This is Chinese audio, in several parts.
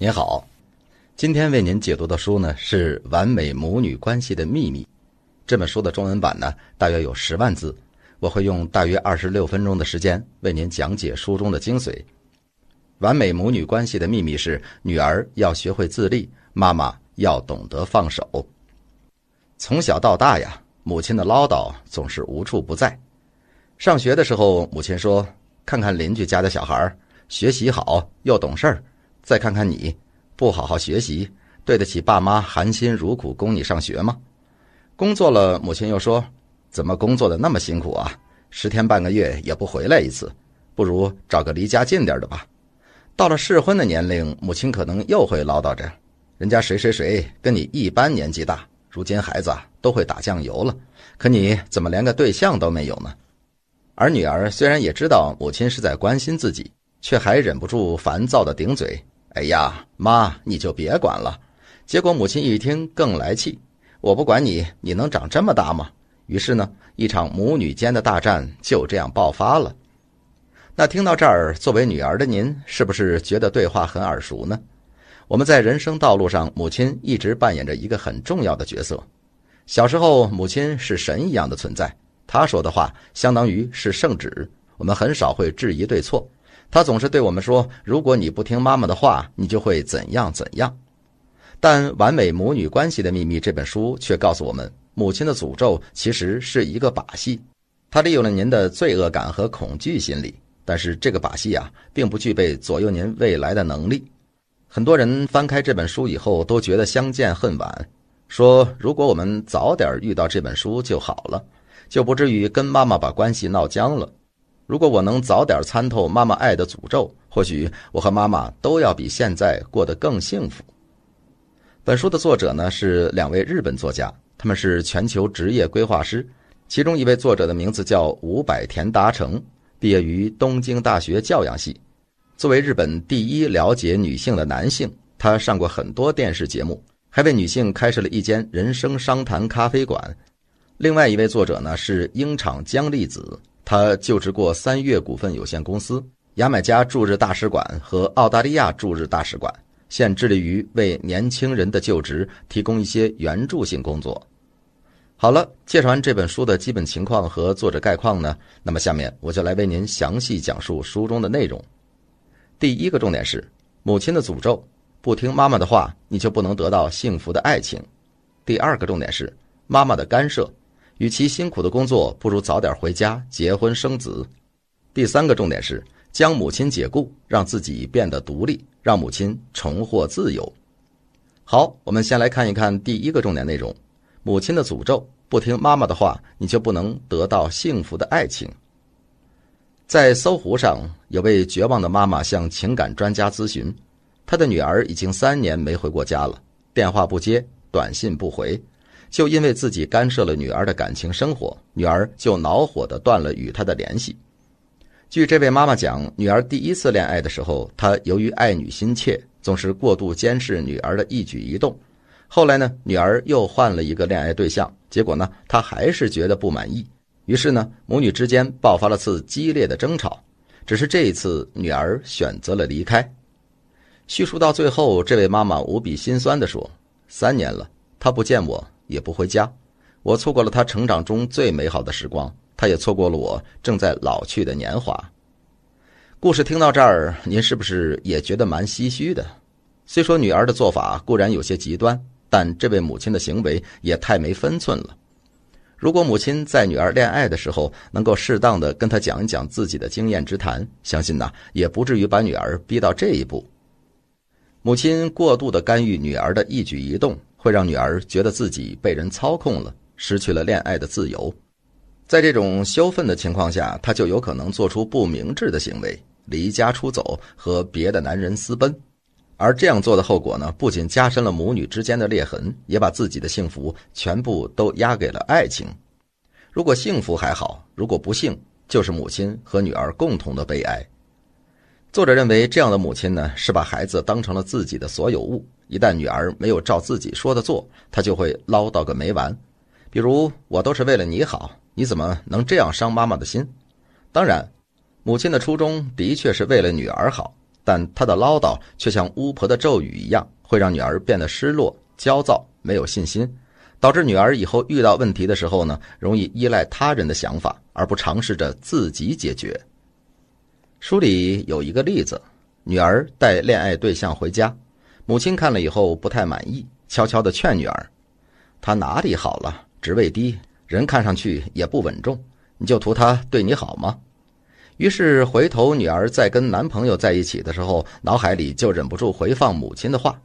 您好，今天为您解读的书呢是《完美母女关系的秘密》。这本书的中文版呢大约有十万字，我会用大约二十六分钟的时间为您讲解书中的精髓。完美母女关系的秘密是：女儿要学会自立，妈妈要懂得放手。从小到大呀，母亲的唠叨总是无处不在。上学的时候，母亲说：“看看邻居家的小孩，学习好又懂事儿。”再看看你，不好好学习，对得起爸妈含辛茹苦供你上学吗？工作了，母亲又说，怎么工作的那么辛苦啊？十天半个月也不回来一次，不如找个离家近点的吧。到了适婚的年龄，母亲可能又会唠叨着，人家谁谁谁跟你一般年纪大，如今孩子都会打酱油了，可你怎么连个对象都没有呢？而女儿虽然也知道母亲是在关心自己，却还忍不住烦躁地顶嘴。哎呀，妈，你就别管了。结果母亲一听更来气，我不管你，你能长这么大吗？于是呢，一场母女间的大战就这样爆发了。那听到这儿，作为女儿的您，是不是觉得对话很耳熟呢？我们在人生道路上，母亲一直扮演着一个很重要的角色。小时候，母亲是神一样的存在，她说的话相当于是圣旨，我们很少会质疑对错。他总是对我们说：“如果你不听妈妈的话，你就会怎样怎样。”但《完美母女关系的秘密》这本书却告诉我们，母亲的诅咒其实是一个把戏，它利用了您的罪恶感和恐惧心理。但是这个把戏啊，并不具备左右您未来的能力。很多人翻开这本书以后都觉得相见恨晚，说：“如果我们早点遇到这本书就好了，就不至于跟妈妈把关系闹僵了。”如果我能早点参透妈妈爱的诅咒，或许我和妈妈都要比现在过得更幸福。本书的作者呢是两位日本作家，他们是全球职业规划师，其中一位作者的名字叫五百田达成，毕业于东京大学教养系，作为日本第一了解女性的男性，他上过很多电视节目，还为女性开设了一间人生商谈咖啡馆。另外一位作者呢是英场江丽子。他就职过三月股份有限公司、牙买加驻日大使馆和澳大利亚驻日大使馆，现致力于为年轻人的就职提供一些援助性工作。好了，介绍完这本书的基本情况和作者概况呢，那么下面我就来为您详细讲述书中的内容。第一个重点是母亲的诅咒，不听妈妈的话，你就不能得到幸福的爱情。第二个重点是妈妈的干涉。与其辛苦的工作，不如早点回家结婚生子。第三个重点是将母亲解雇，让自己变得独立，让母亲重获自由。好，我们先来看一看第一个重点内容：母亲的诅咒，不听妈妈的话，你就不能得到幸福的爱情。在搜狐上有位绝望的妈妈向情感专家咨询，她的女儿已经三年没回过家了，电话不接，短信不回。就因为自己干涉了女儿的感情生活，女儿就恼火地断了与她的联系。据这位妈妈讲，女儿第一次恋爱的时候，她由于爱女心切，总是过度监视女儿的一举一动。后来呢，女儿又换了一个恋爱对象，结果呢，她还是觉得不满意。于是呢，母女之间爆发了次激烈的争吵。只是这一次，女儿选择了离开。叙述到最后，这位妈妈无比心酸地说：“三年了，她不见我。”也不回家，我错过了他成长中最美好的时光，他也错过了我正在老去的年华。故事听到这儿，您是不是也觉得蛮唏嘘的？虽说女儿的做法固然有些极端，但这位母亲的行为也太没分寸了。如果母亲在女儿恋爱的时候能够适当的跟她讲一讲自己的经验之谈，相信呢也不至于把女儿逼到这一步。母亲过度的干预女儿的一举一动。会让女儿觉得自己被人操控了，失去了恋爱的自由。在这种羞愤的情况下，她就有可能做出不明智的行为，离家出走，和别的男人私奔。而这样做的后果呢，不仅加深了母女之间的裂痕，也把自己的幸福全部都压给了爱情。如果幸福还好，如果不幸，就是母亲和女儿共同的悲哀。作者认为，这样的母亲呢，是把孩子当成了自己的所有物。一旦女儿没有照自己说的做，她就会唠叨个没完。比如，我都是为了你好，你怎么能这样伤妈妈的心？当然，母亲的初衷的确是为了女儿好，但她的唠叨却像巫婆的咒语一样，会让女儿变得失落、焦躁、没有信心，导致女儿以后遇到问题的时候呢，容易依赖他人的想法，而不尝试着自己解决。书里有一个例子：女儿带恋爱对象回家，母亲看了以后不太满意，悄悄的劝女儿：“他哪里好了？职位低，人看上去也不稳重，你就图他对你好吗？”于是回头，女儿在跟男朋友在一起的时候，脑海里就忍不住回放母亲的话：“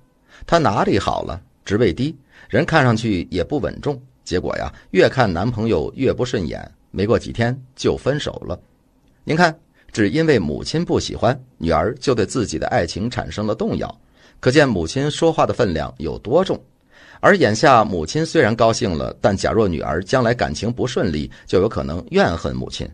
他哪里好了？职位低，人看上去也不稳重。”结果呀，越看男朋友越不顺眼，没过几天就分手了。您看。只因为母亲不喜欢女儿，就对自己的爱情产生了动摇，可见母亲说话的分量有多重。而眼下母亲虽然高兴了，但假若女儿将来感情不顺利，就有可能怨恨母亲。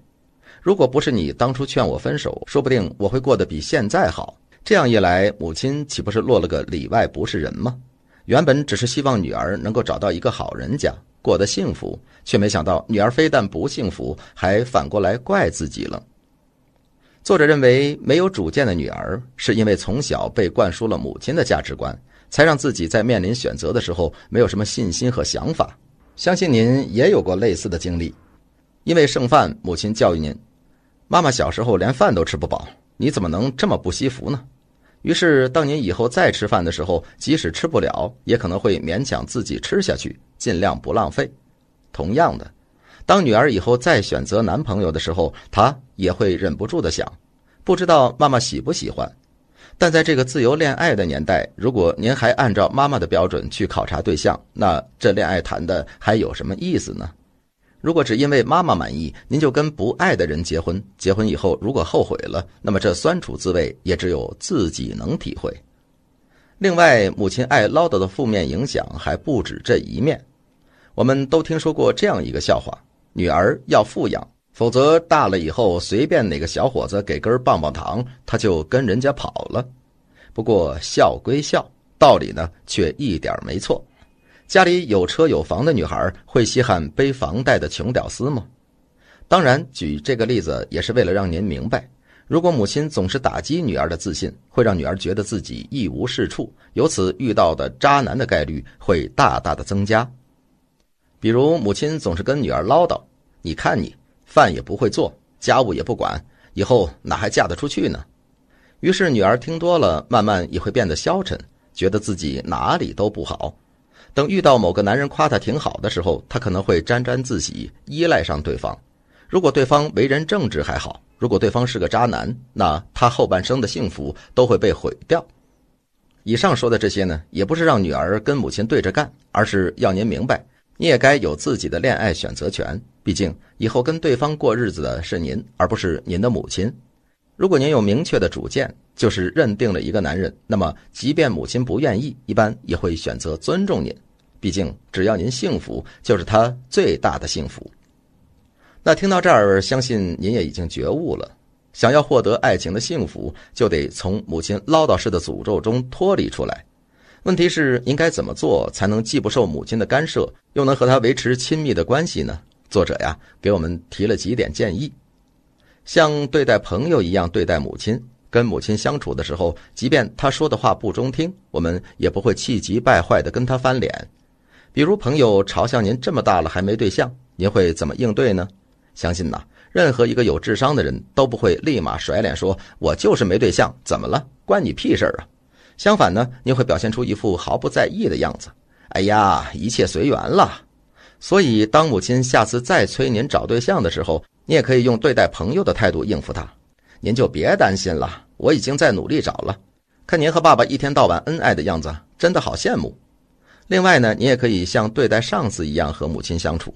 如果不是你当初劝我分手，说不定我会过得比现在好。这样一来，母亲岂不是落了个里外不是人吗？原本只是希望女儿能够找到一个好人家，过得幸福，却没想到女儿非但不幸福，还反过来怪自己了。作者认为，没有主见的女儿是因为从小被灌输了母亲的价值观，才让自己在面临选择的时候没有什么信心和想法。相信您也有过类似的经历，因为剩饭，母亲教育您：“妈妈小时候连饭都吃不饱，你怎么能这么不惜福呢？”于是，当您以后再吃饭的时候，即使吃不了，也可能会勉强自己吃下去，尽量不浪费。同样的，当女儿以后再选择男朋友的时候，她。也会忍不住的想，不知道妈妈喜不喜欢。但在这个自由恋爱的年代，如果您还按照妈妈的标准去考察对象，那这恋爱谈的还有什么意思呢？如果只因为妈妈满意，您就跟不爱的人结婚，结婚以后如果后悔了，那么这酸楚滋味也只有自己能体会。另外，母亲爱唠叨的负面影响还不止这一面。我们都听说过这样一个笑话：女儿要富养。否则大了以后，随便哪个小伙子给根棒棒糖，他就跟人家跑了。不过笑归笑，道理呢却一点没错。家里有车有房的女孩，会稀罕背房贷的穷屌丝吗？当然，举这个例子也是为了让您明白：如果母亲总是打击女儿的自信，会让女儿觉得自己一无是处，由此遇到的渣男的概率会大大的增加。比如母亲总是跟女儿唠叨：“你看你。”饭也不会做，家务也不管，以后哪还嫁得出去呢？于是女儿听多了，慢慢也会变得消沉，觉得自己哪里都不好。等遇到某个男人夸她挺好的时候，她可能会沾沾自喜，依赖上对方。如果对方为人正直还好；如果对方是个渣男，那她后半生的幸福都会被毁掉。以上说的这些呢，也不是让女儿跟母亲对着干，而是要您明白，你也该有自己的恋爱选择权。毕竟，以后跟对方过日子的是您，而不是您的母亲。如果您有明确的主见，就是认定了一个男人，那么即便母亲不愿意，一般也会选择尊重您。毕竟，只要您幸福，就是他最大的幸福。那听到这儿，相信您也已经觉悟了。想要获得爱情的幸福，就得从母亲唠叨式的诅咒中脱离出来。问题是，应该怎么做才能既不受母亲的干涉，又能和她维持亲密的关系呢？作者呀，给我们提了几点建议：像对待朋友一样对待母亲。跟母亲相处的时候，即便她说的话不中听，我们也不会气急败坏的跟她翻脸。比如朋友嘲笑您这么大了还没对象，您会怎么应对呢？相信呐，任何一个有智商的人都不会立马甩脸说：“我就是没对象，怎么了？关你屁事儿啊！”相反呢，你会表现出一副毫不在意的样子。“哎呀，一切随缘了。”所以，当母亲下次再催您找对象的时候，您也可以用对待朋友的态度应付她。您就别担心了，我已经在努力找了。看您和爸爸一天到晚恩爱的样子，真的好羡慕。另外呢，你也可以像对待上司一样和母亲相处。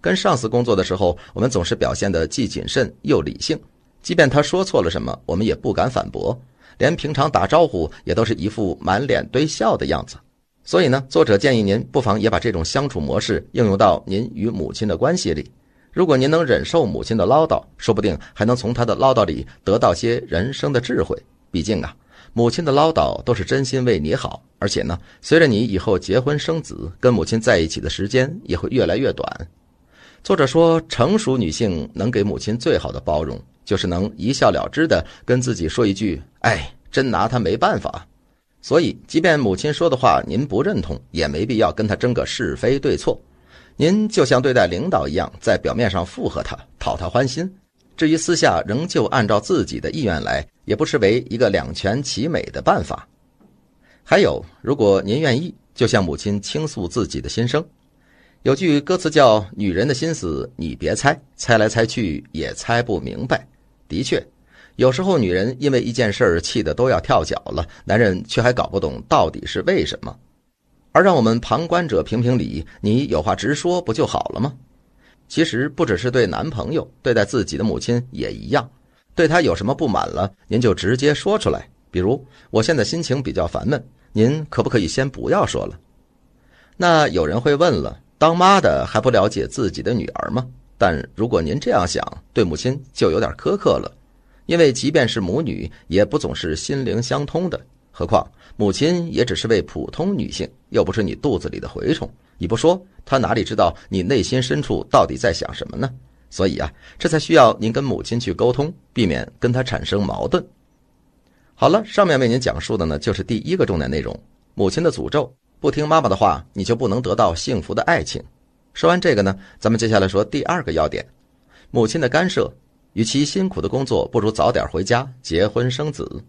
跟上司工作的时候，我们总是表现的既谨慎又理性，即便他说错了什么，我们也不敢反驳，连平常打招呼也都是一副满脸堆笑的样子。所以呢，作者建议您不妨也把这种相处模式应用到您与母亲的关系里。如果您能忍受母亲的唠叨，说不定还能从她的唠叨里得到些人生的智慧。毕竟啊，母亲的唠叨都是真心为你好。而且呢，随着你以后结婚生子，跟母亲在一起的时间也会越来越短。作者说，成熟女性能给母亲最好的包容，就是能一笑了之的跟自己说一句：“哎，真拿她没办法。”所以，即便母亲说的话您不认同，也没必要跟他争个是非对错。您就像对待领导一样，在表面上附和他，讨他欢心；至于私下，仍旧按照自己的意愿来，也不失为一个两全其美的办法。还有，如果您愿意，就向母亲倾诉自己的心声。有句歌词叫“女人的心思你别猜，猜来猜去也猜不明白”。的确。有时候女人因为一件事儿气得都要跳脚了，男人却还搞不懂到底是为什么，而让我们旁观者评评理，你有话直说不就好了吗？其实不只是对男朋友，对待自己的母亲也一样，对她有什么不满了，您就直接说出来。比如我现在心情比较烦闷，您可不可以先不要说了？那有人会问了，当妈的还不了解自己的女儿吗？但如果您这样想，对母亲就有点苛刻了。因为即便是母女，也不总是心灵相通的。何况母亲也只是位普通女性，又不是你肚子里的蛔虫。你不说，她哪里知道你内心深处到底在想什么呢？所以啊，这才需要您跟母亲去沟通，避免跟她产生矛盾。好了，上面为您讲述的呢，就是第一个重点内容：母亲的诅咒，不听妈妈的话，你就不能得到幸福的爱情。说完这个呢，咱们接下来说第二个要点：母亲的干涉。与其辛苦的工作，不如早点回家结婚生子。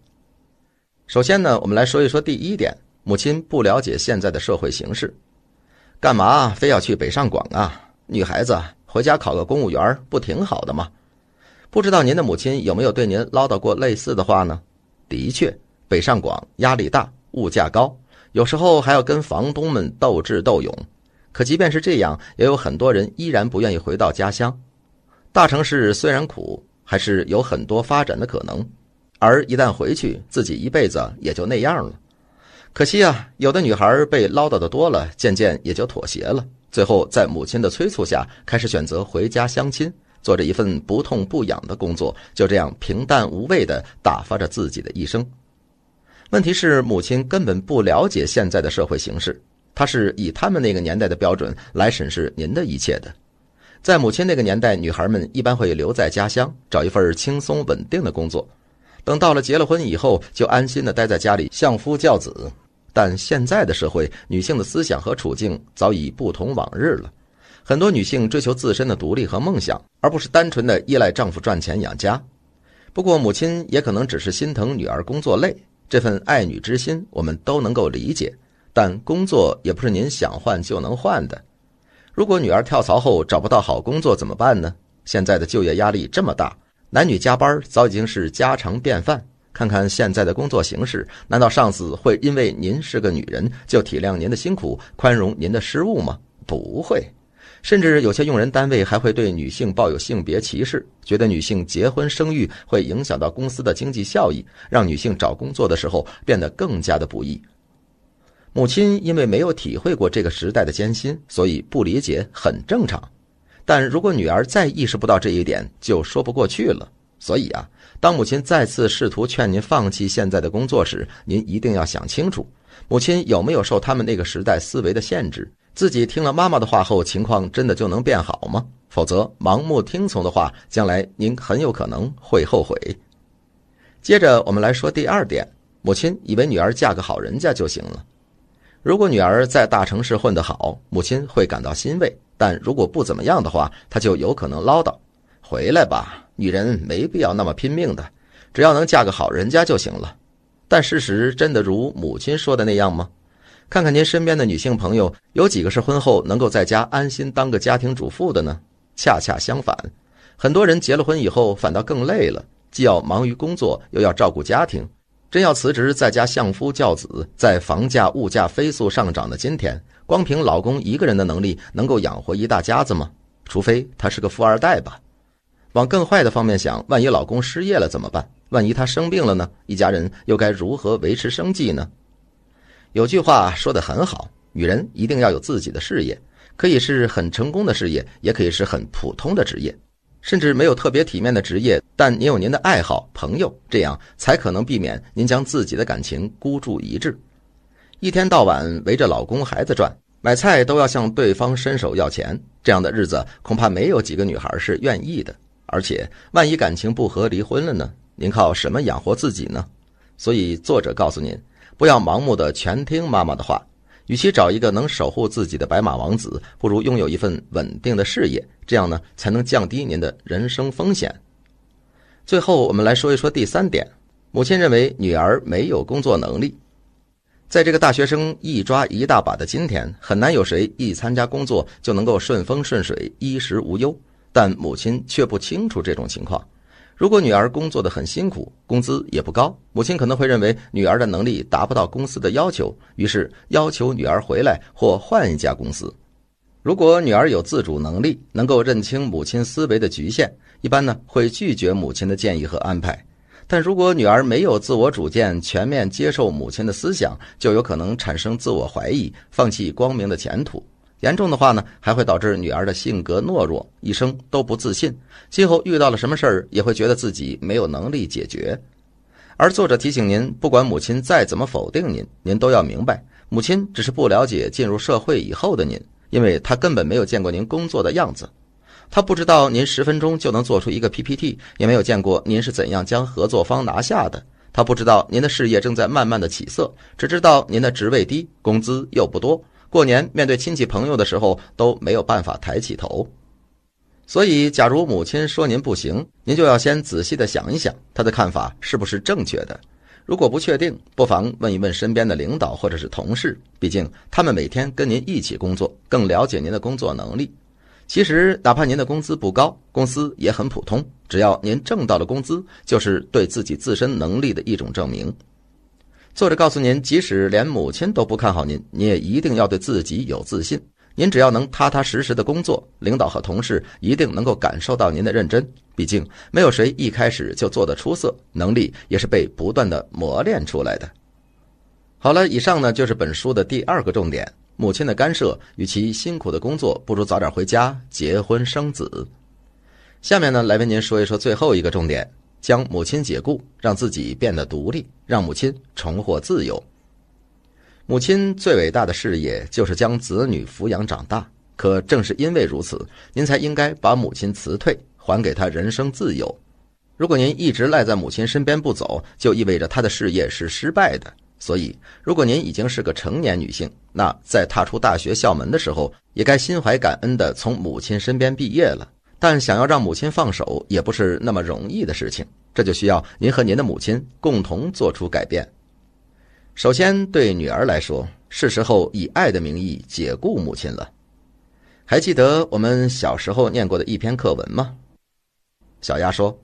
首先呢，我们来说一说第一点：母亲不了解现在的社会形势，干嘛非要去北上广啊？女孩子回家考个公务员不挺好的吗？不知道您的母亲有没有对您唠叨过类似的话呢？的确，北上广压力大，物价高，有时候还要跟房东们斗智斗勇。可即便是这样，也有很多人依然不愿意回到家乡。大城市虽然苦，还是有很多发展的可能，而一旦回去，自己一辈子也就那样了。可惜啊，有的女孩被唠叨的多了，渐渐也就妥协了，最后在母亲的催促下，开始选择回家相亲，做着一份不痛不痒的工作，就这样平淡无味的打发着自己的一生。问题是，母亲根本不了解现在的社会形势，她是以他们那个年代的标准来审视您的一切的。在母亲那个年代，女孩们一般会留在家乡找一份轻松稳定的工作，等到了结了婚以后，就安心的待在家里相夫教子。但现在的社会，女性的思想和处境早已不同往日了，很多女性追求自身的独立和梦想，而不是单纯的依赖丈夫赚钱养家。不过，母亲也可能只是心疼女儿工作累，这份爱女之心我们都能够理解。但工作也不是您想换就能换的。如果女儿跳槽后找不到好工作怎么办呢？现在的就业压力这么大，男女加班早已经是家常便饭。看看现在的工作形式，难道上司会因为您是个女人就体谅您的辛苦、宽容您的失误吗？不会，甚至有些用人单位还会对女性抱有性别歧视，觉得女性结婚生育会影响到公司的经济效益，让女性找工作的时候变得更加的不易。母亲因为没有体会过这个时代的艰辛，所以不理解很正常。但如果女儿再意识不到这一点，就说不过去了。所以啊，当母亲再次试图劝您放弃现在的工作时，您一定要想清楚，母亲有没有受他们那个时代思维的限制？自己听了妈妈的话后，情况真的就能变好吗？否则盲目听从的话，将来您很有可能会后悔。接着我们来说第二点：母亲以为女儿嫁个好人家就行了。如果女儿在大城市混得好，母亲会感到欣慰；但如果不怎么样的话，她就有可能唠叨：“回来吧，女人没必要那么拼命的，只要能嫁个好人家就行了。”但事实真的如母亲说的那样吗？看看您身边的女性朋友，有几个是婚后能够在家安心当个家庭主妇的呢？恰恰相反，很多人结了婚以后反倒更累了，既要忙于工作，又要照顾家庭。真要辞职在家相夫教子，在房价、物价飞速上涨的今天，光凭老公一个人的能力，能够养活一大家子吗？除非他是个富二代吧。往更坏的方面想，万一老公失业了怎么办？万一他生病了呢？一家人又该如何维持生计呢？有句话说得很好，女人一定要有自己的事业，可以是很成功的事业，也可以是很普通的职业。甚至没有特别体面的职业，但您有您的爱好、朋友，这样才可能避免您将自己的感情孤注一掷。一天到晚围着老公、孩子转，买菜都要向对方伸手要钱，这样的日子恐怕没有几个女孩是愿意的。而且万一感情不和离婚了呢？您靠什么养活自己呢？所以作者告诉您，不要盲目的全听妈妈的话。与其找一个能守护自己的白马王子，不如拥有一份稳定的事业，这样呢才能降低您的人生风险。最后，我们来说一说第三点，母亲认为女儿没有工作能力。在这个大学生一抓一大把的今天，很难有谁一参加工作就能够顺风顺水、衣食无忧，但母亲却不清楚这种情况。如果女儿工作的很辛苦，工资也不高，母亲可能会认为女儿的能力达不到公司的要求，于是要求女儿回来或换一家公司。如果女儿有自主能力，能够认清母亲思维的局限，一般呢会拒绝母亲的建议和安排。但如果女儿没有自我主见，全面接受母亲的思想，就有可能产生自我怀疑，放弃光明的前途。严重的话呢，还会导致女儿的性格懦弱，一生都不自信，今后遇到了什么事儿也会觉得自己没有能力解决。而作者提醒您，不管母亲再怎么否定您，您都要明白，母亲只是不了解进入社会以后的您，因为她根本没有见过您工作的样子，他不知道您十分钟就能做出一个 PPT，也没有见过您是怎样将合作方拿下的，他不知道您的事业正在慢慢的起色，只知道您的职位低，工资又不多。过年面对亲戚朋友的时候都没有办法抬起头，所以假如母亲说您不行，您就要先仔细的想一想她的看法是不是正确的。如果不确定，不妨问一问身边的领导或者是同事，毕竟他们每天跟您一起工作，更了解您的工作能力。其实哪怕您的工资不高，公司也很普通，只要您挣到了工资就是对自己自身能力的一种证明。作者告诉您，即使连母亲都不看好您，您也一定要对自己有自信。您只要能踏踏实实的工作，领导和同事一定能够感受到您的认真。毕竟，没有谁一开始就做得出色，能力也是被不断的磨练出来的。好了，以上呢就是本书的第二个重点：母亲的干涉与其辛苦的工作，不如早点回家结婚生子。下面呢来为您说一说最后一个重点。将母亲解雇，让自己变得独立，让母亲重获自由。母亲最伟大的事业就是将子女抚养长大。可正是因为如此，您才应该把母亲辞退，还给她人生自由。如果您一直赖在母亲身边不走，就意味着她的事业是失败的。所以，如果您已经是个成年女性，那在踏出大学校门的时候，也该心怀感恩的从母亲身边毕业了。但想要让母亲放手也不是那么容易的事情，这就需要您和您的母亲共同做出改变。首先，对女儿来说，是时候以爱的名义解雇母亲了。还记得我们小时候念过的一篇课文吗？小鸭说：“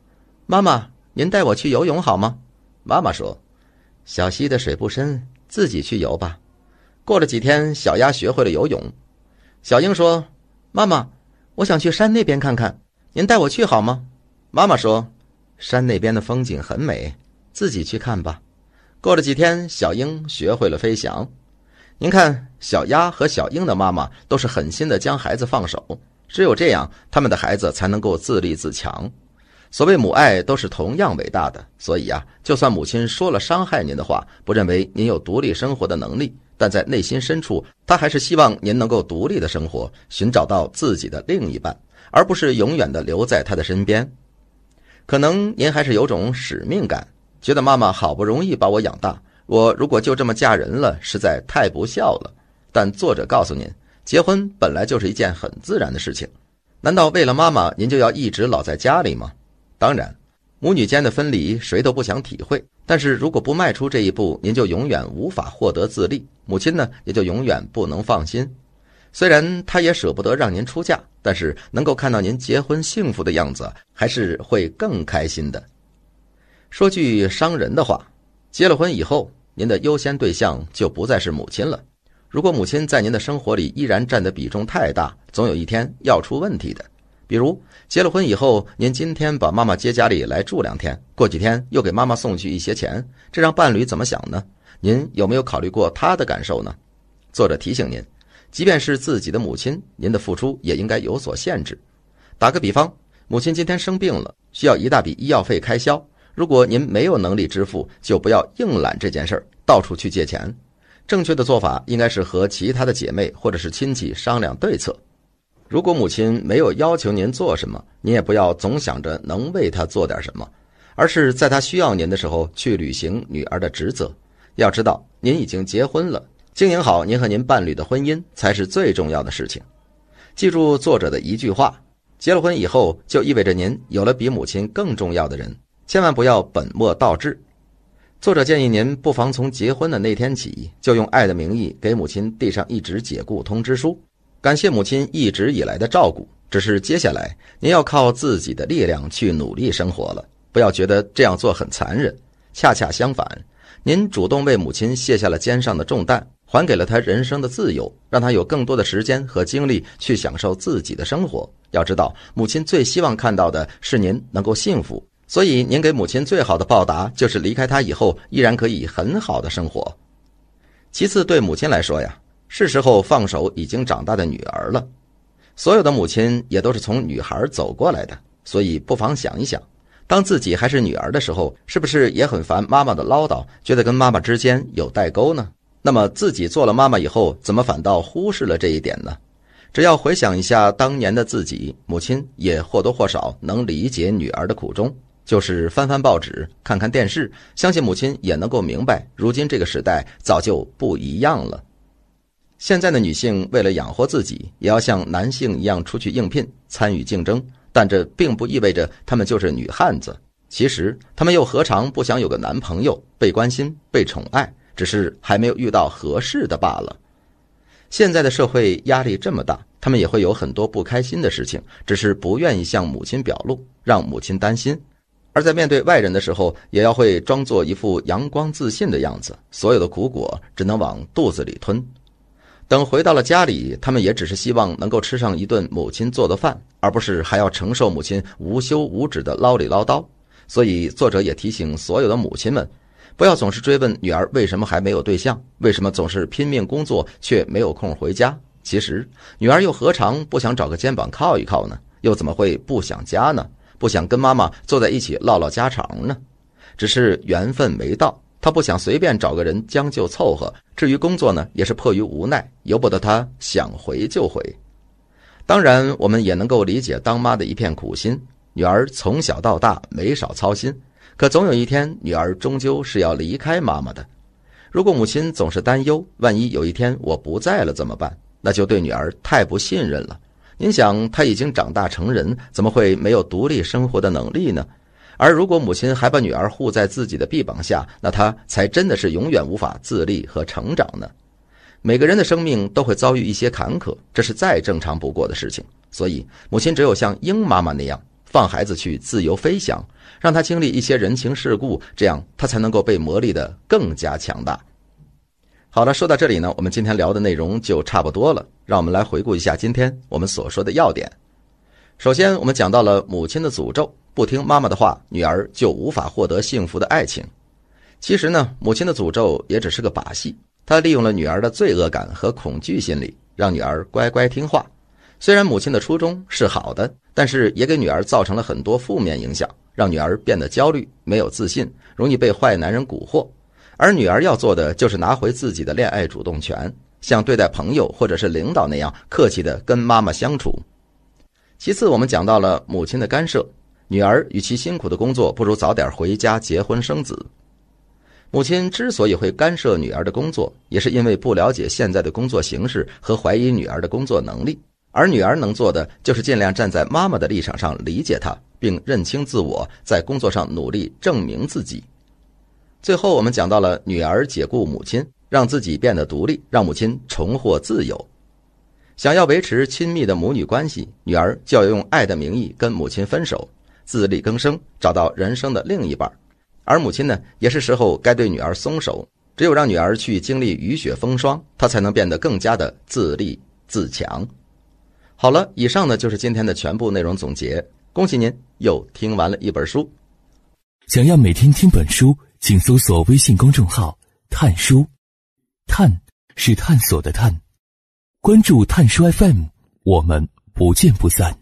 妈妈，您带我去游泳好吗？”妈妈说：“小溪的水不深，自己去游吧。”过了几天，小鸭学会了游泳。小鹰说：“妈妈。”我想去山那边看看，您带我去好吗？妈妈说，山那边的风景很美，自己去看吧。过了几天，小鹰学会了飞翔。您看，小鸭和小鹰的妈妈都是狠心的将孩子放手，只有这样，他们的孩子才能够自立自强。所谓母爱都是同样伟大的，所以啊，就算母亲说了伤害您的话，不认为您有独立生活的能力。但在内心深处，他还是希望您能够独立的生活，寻找到自己的另一半，而不是永远的留在他的身边。可能您还是有种使命感，觉得妈妈好不容易把我养大，我如果就这么嫁人了，实在太不孝了。但作者告诉您，结婚本来就是一件很自然的事情，难道为了妈妈，您就要一直老在家里吗？当然。母女间的分离，谁都不想体会。但是如果不迈出这一步，您就永远无法获得自立，母亲呢也就永远不能放心。虽然她也舍不得让您出嫁，但是能够看到您结婚幸福的样子，还是会更开心的。说句伤人的话，结了婚以后，您的优先对象就不再是母亲了。如果母亲在您的生活里依然占的比重太大，总有一天要出问题的。比如结了婚以后，您今天把妈妈接家里来住两天，过几天又给妈妈送去一些钱，这让伴侣怎么想呢？您有没有考虑过他的感受呢？作者提醒您，即便是自己的母亲，您的付出也应该有所限制。打个比方，母亲今天生病了，需要一大笔医药费开销，如果您没有能力支付，就不要硬揽这件事儿，到处去借钱。正确的做法应该是和其他的姐妹或者是亲戚商量对策。如果母亲没有要求您做什么，您也不要总想着能为她做点什么，而是在她需要您的时候去履行女儿的职责。要知道，您已经结婚了，经营好您和您伴侣的婚姻才是最重要的事情。记住作者的一句话：结了婚以后，就意味着您有了比母亲更重要的人，千万不要本末倒置。作者建议您不妨从结婚的那天起，就用爱的名义给母亲递上一纸解雇通知书。感谢母亲一直以来的照顾，只是接下来您要靠自己的力量去努力生活了。不要觉得这样做很残忍，恰恰相反，您主动为母亲卸下了肩上的重担，还给了她人生的自由，让她有更多的时间和精力去享受自己的生活。要知道，母亲最希望看到的是您能够幸福，所以您给母亲最好的报答就是离开她以后依然可以很好的生活。其次，对母亲来说呀。是时候放手已经长大的女儿了。所有的母亲也都是从女孩走过来的，所以不妨想一想，当自己还是女儿的时候，是不是也很烦妈妈的唠叨，觉得跟妈妈之间有代沟呢？那么自己做了妈妈以后，怎么反倒忽视了这一点呢？只要回想一下当年的自己，母亲也或多或少能理解女儿的苦衷。就是翻翻报纸，看看电视，相信母亲也能够明白，如今这个时代早就不一样了。现在的女性为了养活自己，也要像男性一样出去应聘、参与竞争，但这并不意味着她们就是女汉子。其实，她们又何尝不想有个男朋友，被关心、被宠爱，只是还没有遇到合适的罢了。现在的社会压力这么大，她们也会有很多不开心的事情，只是不愿意向母亲表露，让母亲担心。而在面对外人的时候，也要会装作一副阳光自信的样子，所有的苦果只能往肚子里吞。等回到了家里，他们也只是希望能够吃上一顿母亲做的饭，而不是还要承受母亲无休无止的唠里唠叨。所以，作者也提醒所有的母亲们，不要总是追问女儿为什么还没有对象，为什么总是拼命工作却没有空回家。其实，女儿又何尝不想找个肩膀靠一靠呢？又怎么会不想家呢？不想跟妈妈坐在一起唠唠家常呢？只是缘分没到。他不想随便找个人将就凑合，至于工作呢，也是迫于无奈，由不得他想回就回。当然，我们也能够理解当妈的一片苦心，女儿从小到大没少操心，可总有一天女儿终究是要离开妈妈的。如果母亲总是担忧，万一有一天我不在了怎么办？那就对女儿太不信任了。您想，她已经长大成人，怎么会没有独立生活的能力呢？而如果母亲还把女儿护在自己的臂膀下，那她才真的是永远无法自立和成长呢。每个人的生命都会遭遇一些坎坷，这是再正常不过的事情。所以，母亲只有像鹰妈妈那样，放孩子去自由飞翔，让他经历一些人情世故，这样他才能够被磨砺得更加强大。好了，说到这里呢，我们今天聊的内容就差不多了。让我们来回顾一下今天我们所说的要点。首先，我们讲到了母亲的诅咒，不听妈妈的话，女儿就无法获得幸福的爱情。其实呢，母亲的诅咒也只是个把戏，她利用了女儿的罪恶感和恐惧心理，让女儿乖乖听话。虽然母亲的初衷是好的，但是也给女儿造成了很多负面影响，让女儿变得焦虑、没有自信，容易被坏男人蛊惑。而女儿要做的就是拿回自己的恋爱主动权，像对待朋友或者是领导那样客气的跟妈妈相处。其次，我们讲到了母亲的干涉，女儿与其辛苦的工作，不如早点回家结婚生子。母亲之所以会干涉女儿的工作，也是因为不了解现在的工作形式和怀疑女儿的工作能力。而女儿能做的就是尽量站在妈妈的立场上理解她，并认清自我，在工作上努力证明自己。最后，我们讲到了女儿解雇母亲，让自己变得独立，让母亲重获自由。想要维持亲密的母女关系，女儿就要用爱的名义跟母亲分手，自力更生，找到人生的另一半。而母亲呢，也是时候该对女儿松手。只有让女儿去经历雨雪风霜，她才能变得更加的自立自强。好了，以上呢就是今天的全部内容总结。恭喜您又听完了一本书。想要每天听本书，请搜索微信公众号“探书”，探是探索的探。关注碳书 FM，我们不见不散。